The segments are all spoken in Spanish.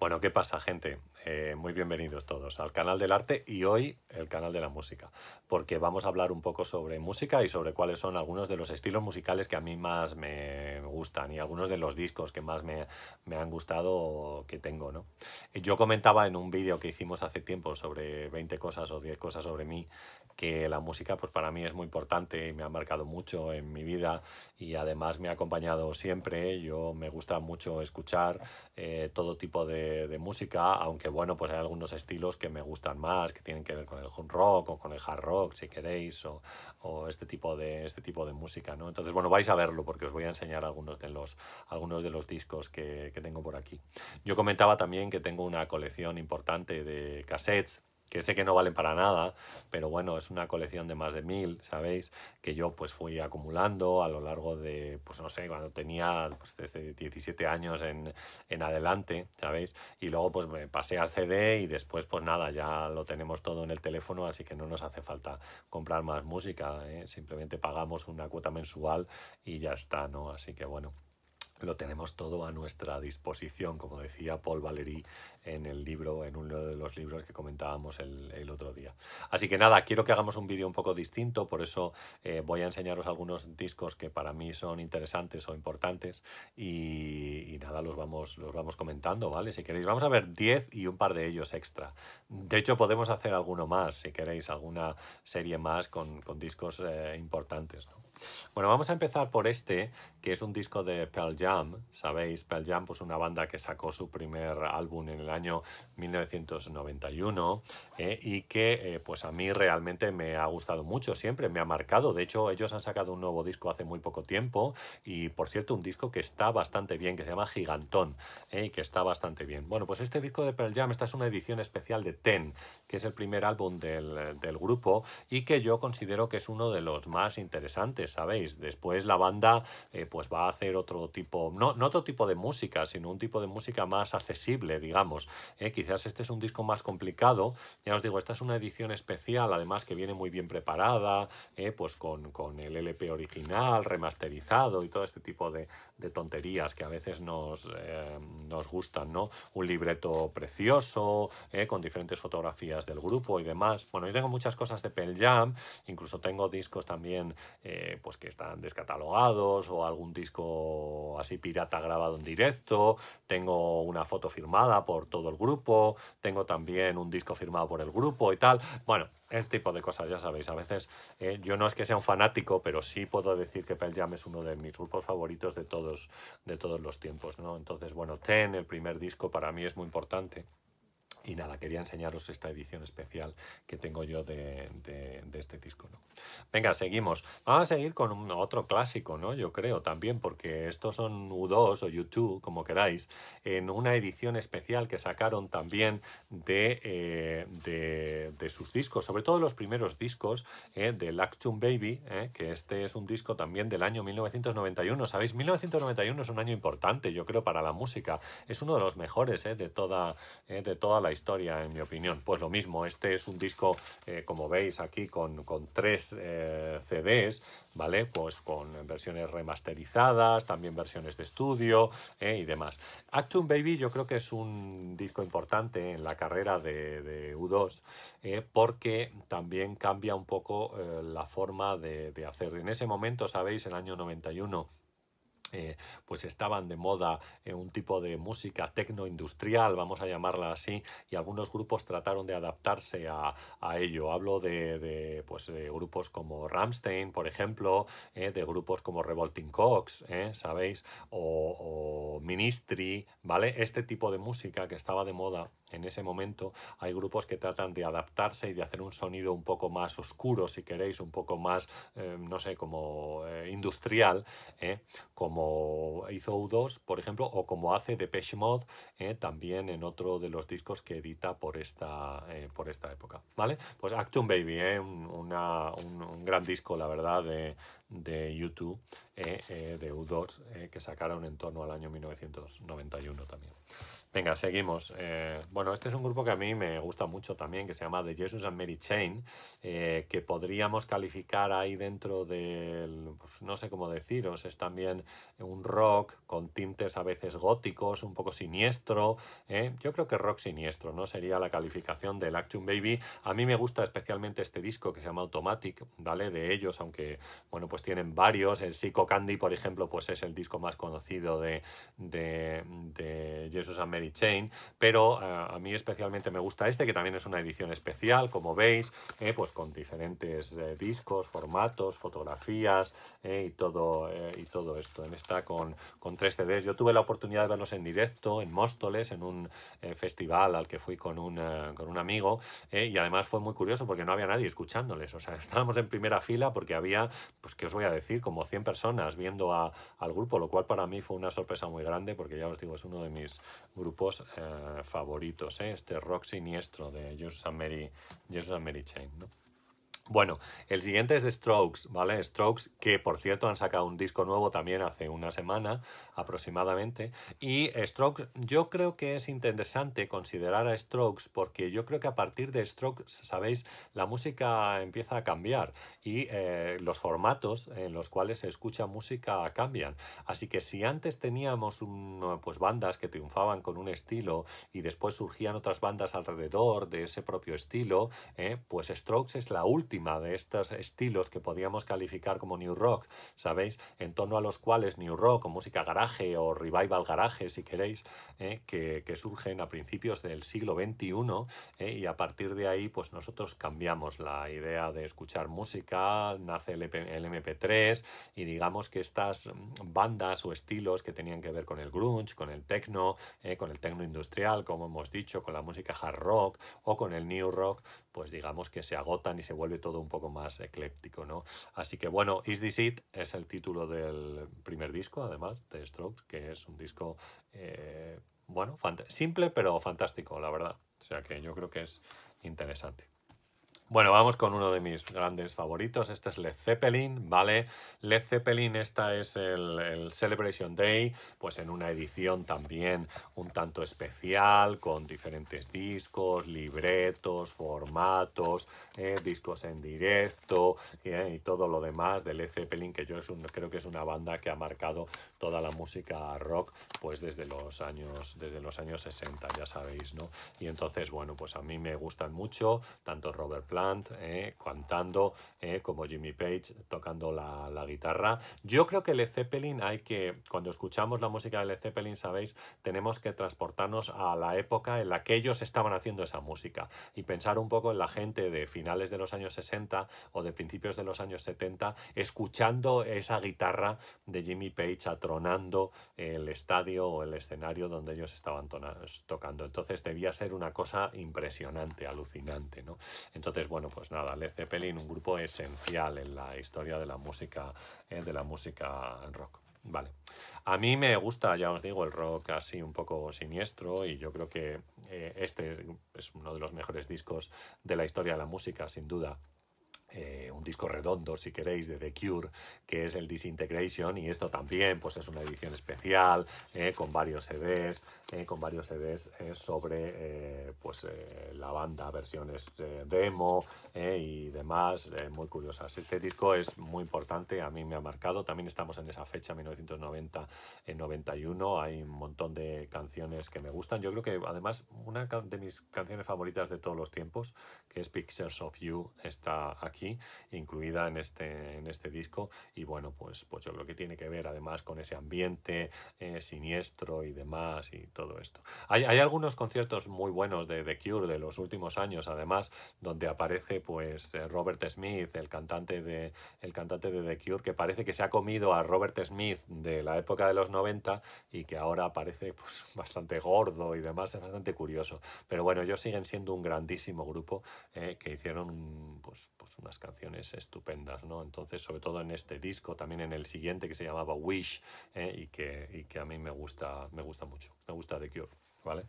Bueno, ¿qué pasa, gente? Eh, muy bienvenidos todos al canal del arte y hoy el canal de la música, porque vamos a hablar un poco sobre música y sobre cuáles son algunos de los estilos musicales que a mí más me gustan y algunos de los discos que más me, me han gustado que tengo, ¿no? Yo comentaba en un vídeo que hicimos hace tiempo sobre 20 cosas o 10 cosas sobre mí que la música pues para mí es muy importante y me ha marcado mucho en mi vida y además me ha acompañado siempre, yo me gusta mucho escuchar eh, todo tipo de de, música, aunque bueno, pues hay algunos estilos que me gustan más, que tienen que ver con el rock o con el hard rock, si queréis, o, este, tipo de, este tipo de música, ¿no? Entonces, bueno, vais a verlo porque os voy a enseñar algunos de los, algunos de los discos que, que tengo por aquí. Yo comentaba también que tengo una colección importante de cassettes que sé que no valen para nada, pero bueno, es una colección de más de mil, ¿sabéis? Que yo pues fui acumulando a lo largo de, pues no sé, cuando tenía pues, desde 17 años en, adelante, ¿sabéis? Y luego pues me pasé al CD y después pues nada, ya lo tenemos todo en el teléfono, así que no nos hace falta comprar más música, ¿eh? simplemente pagamos una cuota mensual y ya está, ¿no? Así que bueno lo tenemos todo a nuestra disposición, como decía Paul Valéry en el libro, en uno de los libros que comentábamos el, el otro día. Así que nada, quiero que hagamos un vídeo un poco distinto, por eso eh, voy a enseñaros algunos discos que para mí son interesantes o importantes y, nada, los vamos, los vamos comentando, ¿vale? Si queréis, vamos a ver 10 y un par de ellos extra. De hecho, podemos hacer alguno más, si queréis, alguna serie más con, con discos eh, importantes, Bueno, vamos a empezar por este, que es un disco de Pearl Jam, ¿sabéis? Pearl Jam, pues una banda que sacó su primer álbum en el año 1991 eh, y que eh, pues a mí realmente me ha gustado mucho siempre, me ha marcado. De hecho, ellos han sacado un nuevo disco hace muy poco tiempo y por cierto, un disco que está bastante bien, que se llama Gigantón eh, y que está bastante bien. Bueno, pues este disco de Pearl Jam, esta es una edición especial de Ten, que es el primer álbum del, grupo y que yo considero que es uno de los más interesantes, ¿sabéis? Después la banda pues va a hacer otro tipo, no otro tipo de música, sino un tipo de música más accesible, digamos ¿eh? quizás este es un disco más complicado. Ya os digo, esta es una edición especial, además que viene muy bien preparada, ¿eh? pues con, el LP original, remasterizado y todo este tipo de, tonterías que a veces nos, eh, nos gustan, ¿no? Un libreto precioso, con diferentes fotografías del grupo y demás. Bueno, yo tengo muchas cosas de Pell Jam, incluso tengo discos también pues que están descatalogados o algún disco así pirata grabado en directo. Tengo una foto firmada por todo el grupo, tengo también un disco firmado por el grupo y tal. Bueno, este tipo de cosas, ya sabéis, a veces eh, yo no es que sea un fanático, pero sí puedo decir que Pearl Jam es uno de mis grupos favoritos de todos, de todos los tiempos, ¿no? Entonces, bueno, Ten, el primer disco, para mí es muy importante. Y nada, quería enseñaros esta edición especial que tengo yo de, este disco. ¿no? Venga, seguimos. Vamos a seguir con otro clásico, ¿no? Yo creo también, porque estos son U2 o U2, como queráis, en una edición especial que sacaron también de, eh, de, sus discos, sobre todo los primeros discos ¿eh? de Lactum Baby, ¿eh? que este es un disco también del año 1991. ¿Sabéis? 1991 es un año importante, yo creo, para la música. Es uno de los mejores de, toda, de toda la historia, en mi opinión. Pues lo mismo, este es un disco, eh, como veis aquí, con, tres eh, CDs, ¿vale? Pues con versiones remasterizadas, también versiones de estudio eh, y demás. Actum Baby yo creo que es un disco importante en la carrera de, U2 porque también cambia un poco la forma de, de hacer. En ese momento, sabéis, el año 91, eh, pues estaban de moda eh, un tipo de música tecno-industrial, vamos a llamarla así, y algunos grupos trataron de adaptarse a, ello. Hablo de, pues, grupos como Ramstein, por ejemplo, eh, de grupos como Revolting Cox, ¿sabéis? O, o Ministry, ¿vale? Este tipo de música que estaba de moda en ese momento hay grupos que tratan de adaptarse y de hacer un sonido un poco más oscuro, si queréis, un poco más, eh, no sé, como eh, industrial, eh, como hizo U2, por ejemplo, o como hace Depeche mod también en otro de los discos que edita por esta, por esta época, ¿vale? Pues Action Baby, un, gran disco, la verdad, de, de YouTube, de U2, que sacaron en torno al año 1991 también. Venga, seguimos. Eh, bueno, este es un grupo que a mí me gusta mucho también, que se llama The Jesus and Mary Chain, eh, que podríamos calificar ahí dentro del, pues, no sé cómo deciros, es también un rock con tintes a veces góticos, un poco siniestro. Eh. Yo creo que rock siniestro, ¿no? Sería la calificación del Action Baby. A mí me gusta especialmente este disco que se llama Automatic, ¿vale? De ellos, aunque, bueno, pues tienen varios. El Psycho Candy, por ejemplo, pues es el disco más conocido de, de, de Jesus and Mary Chain, pero eh, a mí especialmente me gusta este, que también es una edición especial, como veis, eh, pues con diferentes eh, discos, formatos, fotografías y, todo, y todo esto. En esta con, con tres CDs. Yo tuve la oportunidad de verlos en directo en Móstoles, en un festival al que fui con un, con un amigo, y además fue muy curioso porque no había nadie escuchándoles. O sea, estábamos en primera fila porque había, pues, ¿qué os voy a decir? Como 100 personas viendo al grupo, lo cual para mí fue una sorpresa muy grande porque ya os digo, es uno de mis grupos grupos eh, favoritos, eh, este rock siniestro de Jesus and Mary, Jesus Chain. Bueno, el siguiente es de Strokes, ¿vale? Strokes, que por cierto han sacado un disco nuevo también hace una semana aproximadamente. Y Strokes, yo creo que es interesante considerar a Strokes porque yo creo que a partir de Strokes, sabéis, la música empieza a cambiar y eh, los formatos en los cuales se escucha música cambian. Así que si antes teníamos pues, bandas que triunfaban con un estilo y después surgían otras bandas alrededor de ese propio estilo, eh, pues Strokes es la última de estos estilos que podíamos calificar como New Rock, ¿sabéis? En torno a los cuales New Rock o música garaje o revival garaje, si queréis, ¿eh? que, surgen a principios del siglo XXI ¿eh? y a partir de ahí pues nosotros cambiamos la idea de escuchar música, nace el, e MP3 y digamos que estas bandas o estilos que tenían que ver con el grunge, con el techno, ¿eh? con el techno industrial, como hemos dicho, con la música hard rock o con el new rock, pues digamos que se agotan y se vuelve todo un poco más ecléptico, ¿no? Así que bueno, Is This It es el título del primer disco, además, de Strokes, que es un disco, eh, bueno, simple pero fantástico, la verdad. O sea que yo creo que es interesante. Bueno, vamos con uno de mis grandes favoritos. Este es Led Zeppelin, ¿vale? Led Zeppelin, esta es el, Celebration Day, pues en una edición también un tanto especial, con diferentes discos, libretos, formatos, eh, discos en directo eh, y todo lo demás de Led Zeppelin, que yo creo que es una banda que ha marcado toda la música rock, pues desde los años, desde los años 60, ya sabéis, ¿no? Y entonces, bueno, pues a mí me gustan mucho, tanto Robert Plant eh, cantando, eh, como Jimmy Page tocando la, guitarra. Yo creo que Led Zeppelin hay que, cuando escuchamos la música de Led Zeppelin, sabéis, tenemos que transportarnos a la época en la que ellos estaban haciendo esa música y pensar un poco en la gente de finales de los años 60 o de principios de los años 70 escuchando esa guitarra de Jimmy Page atronando el estadio o el escenario donde ellos estaban tocando. Entonces debía ser una cosa impresionante, alucinante, ¿no? Entonces, bueno, pues nada, Led Zeppelin, un grupo esencial en la historia de la música, eh, de la música rock. Vale. A mí me gusta, ya os digo, el rock así un poco siniestro y yo creo que eh, este es uno de los mejores discos de la historia de la música, sin duda. Eh, un disco redondo, si queréis, de The Cure, que es el Disintegration, y esto también pues, es una edición especial, eh, con varios CDs, eh, con varios CDs sobre pues, la banda, versiones demo y demás, muy curiosas. Este disco es muy importante, a mí me ha marcado, también estamos en esa fecha, 1990-91, hay un montón de canciones que me gustan, yo creo que además una de mis canciones favoritas de todos los tiempos, que es Pictures of You, está aquí incluida en este, en este disco. Y bueno, pues, pues yo creo que tiene que ver además con ese ambiente eh, siniestro y demás y todo esto. Hay, algunos conciertos muy buenos de The Cure de los últimos años, además, donde aparece pues eh, Robert Smith, el cantante de, el cantante de The Cure, que parece que se ha comido a Robert Smith de la época de los 90 y que ahora parece pues, bastante gordo y demás, es bastante curioso. Pero bueno, ellos siguen siendo un grandísimo grupo eh, que hicieron pues, pues una canciones estupendas, ¿no? Entonces, sobre todo en este disco, también en el siguiente que se llamaba Wish, ¿eh? y, que, que a mí me gusta, me gusta mucho, me gusta The Cure. ¿vale?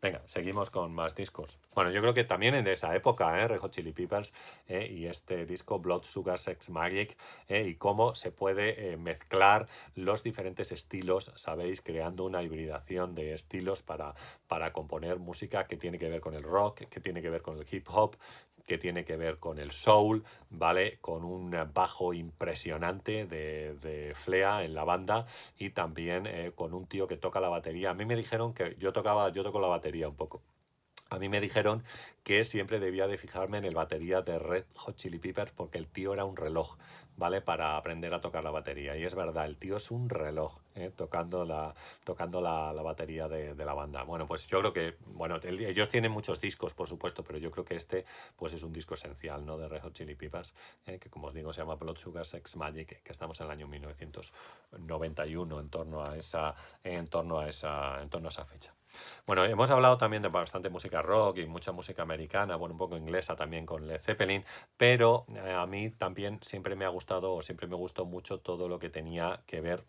Venga, seguimos con más discos. Bueno, yo creo que también en esa época, ¿eh? Rejo Chili Peppers ¿eh? y este disco Blood Sugar Sex Magic ¿eh? y cómo se puede mezclar los diferentes estilos, sabéis, creando una hibridación de estilos para, para componer música que tiene que ver con el rock, que tiene que ver con el hip hop, que tiene que ver con el soul, ¿vale? Con un bajo impresionante de, Flea en la banda y también eh, con un tío que toca la batería. A mí me dijeron que yo tocaba, yo toco la batería un poco. A mí me dijeron que siempre debía de fijarme en el batería de Red Hot Chili Peppers porque el tío era un reloj, ¿vale? Para aprender a tocar la batería. Y es verdad, el tío es un reloj ¿eh? tocando, la, tocando la, batería de, la banda. Bueno, pues yo creo que, bueno, ellos tienen muchos discos, por supuesto, pero yo creo que este pues es un disco esencial, ¿no? De Red Hot Chili Peppers, ¿eh? que como os digo se llama Blood Sugar Sex Magic, que estamos en el año 1991 en torno a esa, en torno a esa, en torno a esa fecha. Bueno, hemos hablado también de bastante música rock y mucha música americana, bueno, un poco inglesa también con Led Zeppelin, pero eh, a mí también siempre me ha gustado o siempre me gustó mucho todo lo que tenía que ver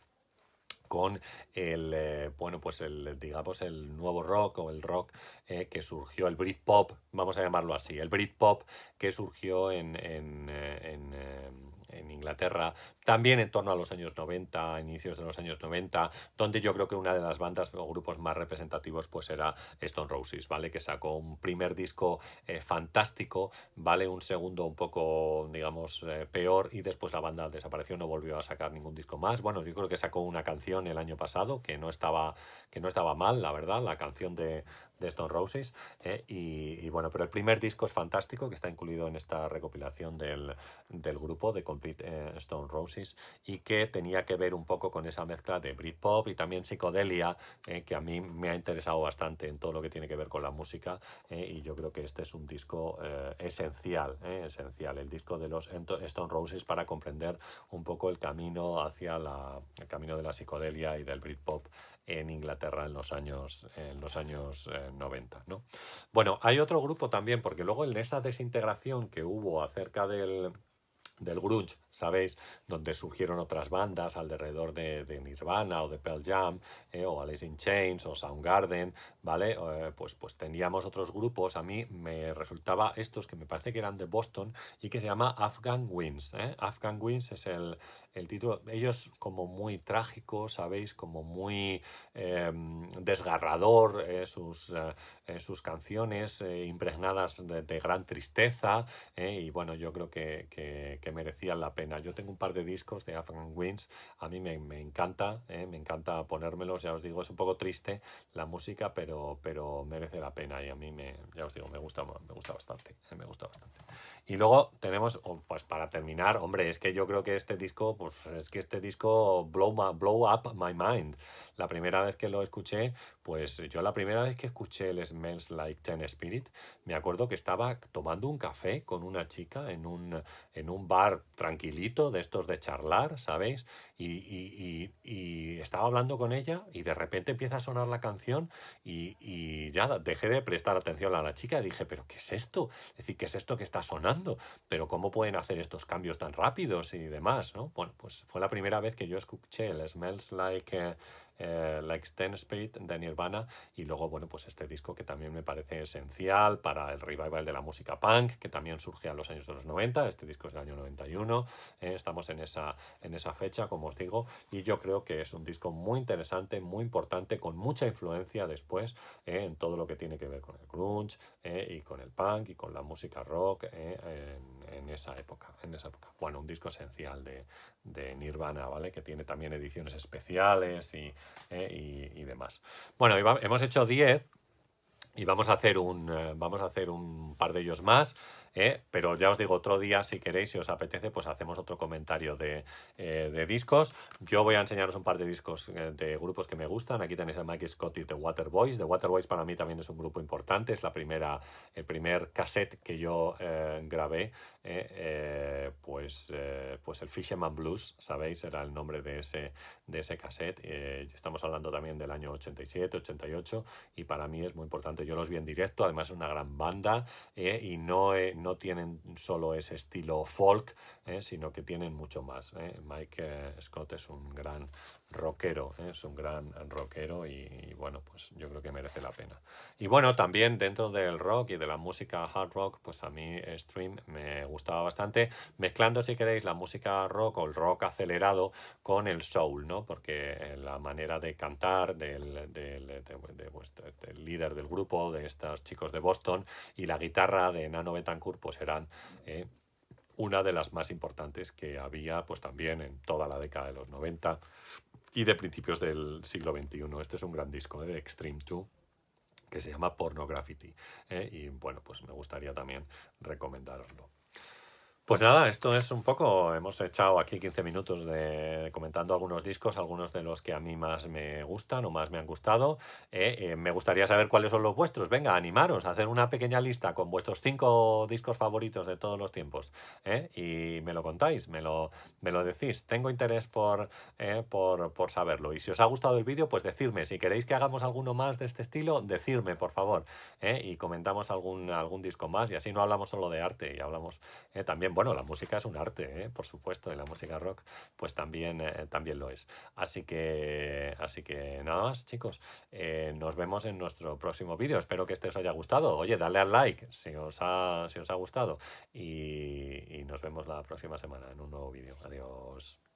con el eh, bueno pues el digamos el nuevo rock o el rock eh, que surgió el Britpop vamos a llamarlo así el Britpop que surgió en, en Inglaterra también en torno a los años 90, inicios de los años 90, donde yo creo que una de las bandas o grupos más representativos pues era Stone Roses, ¿vale? Que sacó un primer disco eh, fantástico, ¿vale? Un segundo un poco, digamos, eh, peor y después la banda desapareció, no volvió a sacar ningún disco más. Bueno, yo creo que sacó una canción el año pasado que no estaba, que no estaba mal, la verdad, la canción de, de Stone Roses. Eh, y, bueno, pero el primer disco es fantástico, que está incluido en esta recopilación del, del grupo de Complete Stone Roses y que tenía que ver un poco con esa mezcla de Britpop y también psicodelia, eh, que a mí me ha interesado bastante en todo lo que tiene que ver con la música eh, y yo creo que este es un disco eh, esencial, esencial, el disco de los Stone Roses para comprender un poco el camino hacia la, el camino de la psicodelia y del Britpop en Inglaterra en los años, en los años 90. Bueno, hay otro grupo también, porque luego en esa desintegración que hubo acerca del del grunge, ¿sabéis? Donde surgieron otras bandas alrededor de, Nirvana o de Pearl Jam eh, o Alice in Chains o Soundgarden, ¿vale? Eh, pues, pues teníamos otros grupos, a mí me resultaba estos que me parece que eran de Boston y que se llama Afghan Wins. ¿eh? Afghan Winds es el, el, título, ellos como muy trágico, ¿sabéis? Como muy em, desgarrador, sus eh, sus canciones eh, impregnadas de, gran tristeza eh, y bueno, yo creo que, que, merecían la pena. Yo tengo un par de discos de Afghan Wings, a mí me, me encanta, me encanta ponérmelos, ya os digo, es un poco triste la música, pero, pero merece la pena y a mí me, ya os digo, me gusta, me gusta bastante, me gusta bastante. Y luego tenemos, oh, pues para terminar, hombre, es que yo creo que este disco, pues es que este disco blow, blow up my mind. La primera vez que lo escuché, pues yo la primera vez que escuché el Smells Like Ten Spirit, me acuerdo que estaba tomando un café con una chica en un, en un bar tranquilito de estos de charlar, ¿sabéis? Y, estaba hablando con ella y de repente empieza a sonar la canción y, ya dejé de prestar atención a la chica y dije, pero ¿qué es esto? Es decir, ¿qué es esto que está sonando? Pero ¿cómo pueden hacer estos cambios tan rápidos y demás? ¿no? Bueno, pues fue la primera vez que yo escuché el Smells Like... Spirit. Eh, eh, la Like Ten Spirit de Nirvana y luego, bueno, pues este disco que también me parece esencial para el revival de la música punk, que también surge a los años de los 90, este disco es del año 91, eh, estamos en esa, en esa fecha, como os digo, y yo creo que es un disco muy interesante, muy importante, con mucha influencia después eh, en todo lo que tiene que ver con el grunge y con el punk y con la música rock en, esa época, en esa época. Bueno, un disco esencial de, de Nirvana, ¿vale? Que tiene también ediciones especiales y, eh, y, demás. Bueno, hemos hecho 10 y vamos a hacer un, eh, vamos a hacer un par de ellos más. ¿eh? Pero ya os digo, otro día, si queréis, si os apetece, pues hacemos otro comentario de, eh, discos. Yo voy a enseñaros un par de discos eh, de grupos que me gustan. Aquí tenéis a Mike Scott y The Waterboys. The Waterboys para mí también es un grupo importante. Es la primera, el primer cassette que yo grabé. pues, pues el Fisherman Blues, ¿sabéis? Era el nombre de ese, de ese cassette. estamos hablando también del año 87, 88 y para mí es muy importante. Yo los vi en directo, además es una gran banda y no no tienen solo ese estilo folk, ¿eh? sino que tienen mucho más. ¿eh? Mike eh, Scott es un gran rockero, ¿eh? es un gran rockero y, bueno, pues yo creo que merece la pena. Y bueno, también dentro del rock y de la música hard rock, pues a mí Stream me gustaba bastante, mezclando si queréis la música rock o el rock acelerado con el soul, ¿no? Porque eh, la manera de cantar del, líder del grupo, de estos chicos de Boston, y la guitarra de Nano Betancourt, pues eran... Eh, una de las más importantes que había pues también en toda la década de los 90 y de principios del siglo XXI. Este es un gran disco de ¿eh? Extreme 2 que se llama Pornography. Eh, y bueno, pues me gustaría también recomendarlo. Pues nada, esto es un poco, hemos echado aquí 15 minutos de comentando algunos discos, algunos de los que a mí más me gustan o más me han gustado. Eh, eh, me gustaría saber cuáles son los vuestros. Venga, animaros a hacer una pequeña lista con vuestros cinco discos favoritos de todos los tiempos. Eh, y me lo contáis, me lo, me lo decís. Tengo interés por, por, saberlo. Y si os ha gustado el vídeo, pues decirme. Si queréis que hagamos alguno más de este estilo, decirme, por favor. Y comentamos algún, algún disco más. Y así no hablamos solo de arte, y hablamos también bueno, la música es un arte, ¿eh? por supuesto, y la música rock, pues también, eh, también lo es. Así que, así que nada más, chicos. Eh, nos vemos en nuestro próximo vídeo. Espero que este os haya gustado. Oye, dale al like si os ha, si os ha gustado. y nos vemos la próxima semana en un nuevo vídeo. Adiós.